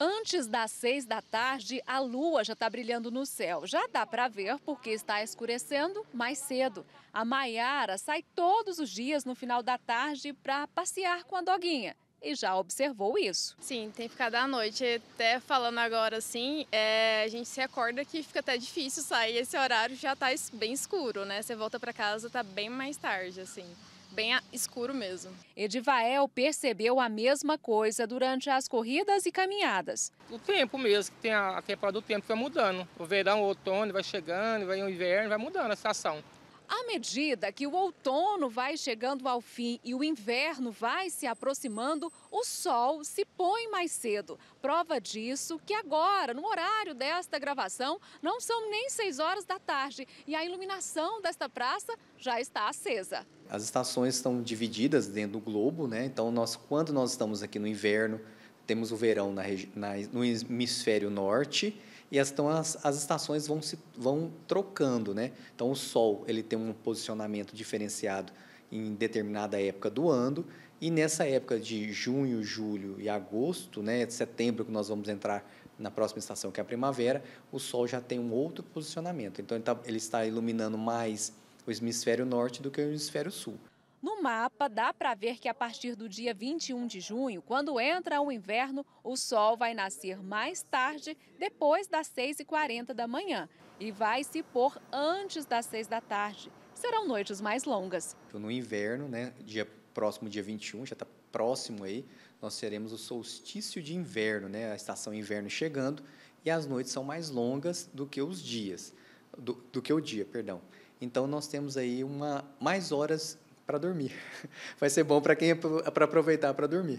Antes das seis da tarde, a lua já está brilhando no céu. Já dá para ver porque está escurecendo mais cedo. A Maiara sai todos os dias no final da tarde para passear com a doguinha. E já observou isso. Sim, tem que ficar da noite. Até falando agora assim, é, a gente se acorda que fica até difícil sair. Esse horário já está bem escuro, né? Você volta para casa, está bem mais tarde, assim bem escuro mesmo. Edivael percebeu a mesma coisa durante as corridas e caminhadas. O tempo mesmo, que tem a, temporada do tempo que vai mudando. O verão, o outono vai chegando, vai o inverno, vai mudando a estação. À medida que o outono vai chegando ao fim e o inverno vai se aproximando, o sol se põe mais cedo. Prova disso que agora, no horário desta gravação, não são nem 6 horas da tarde e a iluminação desta praça já está acesa. As estações estão divididas dentro do globo, né? Então, nós, quando nós estamos aqui no inverno, temos o verão na, na, no hemisfério norte e as, então as, as estações vão se vão trocando, né? Então o Sol ele tem um posicionamento diferenciado em determinada época do ano e nessa época de junho, julho e agosto, né, de setembro que nós vamos entrar na próxima estação que é a primavera, o Sol já tem um outro posicionamento. Então ele, tá, ele está iluminando mais o hemisfério norte do que o hemisfério sul. No mapa, dá para ver que a partir do dia 21 de junho, quando entra o inverno, o sol vai nascer mais tarde, depois das 6h40 da manhã, e vai se pôr antes das 6 da tarde. Serão noites mais longas. Então, no inverno, né, dia próximo dia 21, já está próximo aí, nós teremos o solstício de inverno, né, a estação inverno chegando, e as noites são mais longas do que os dias, do, do que o dia, perdão. Então nós temos aí uma mais horas para dormir. Vai ser bom para quem é para aproveitar para dormir.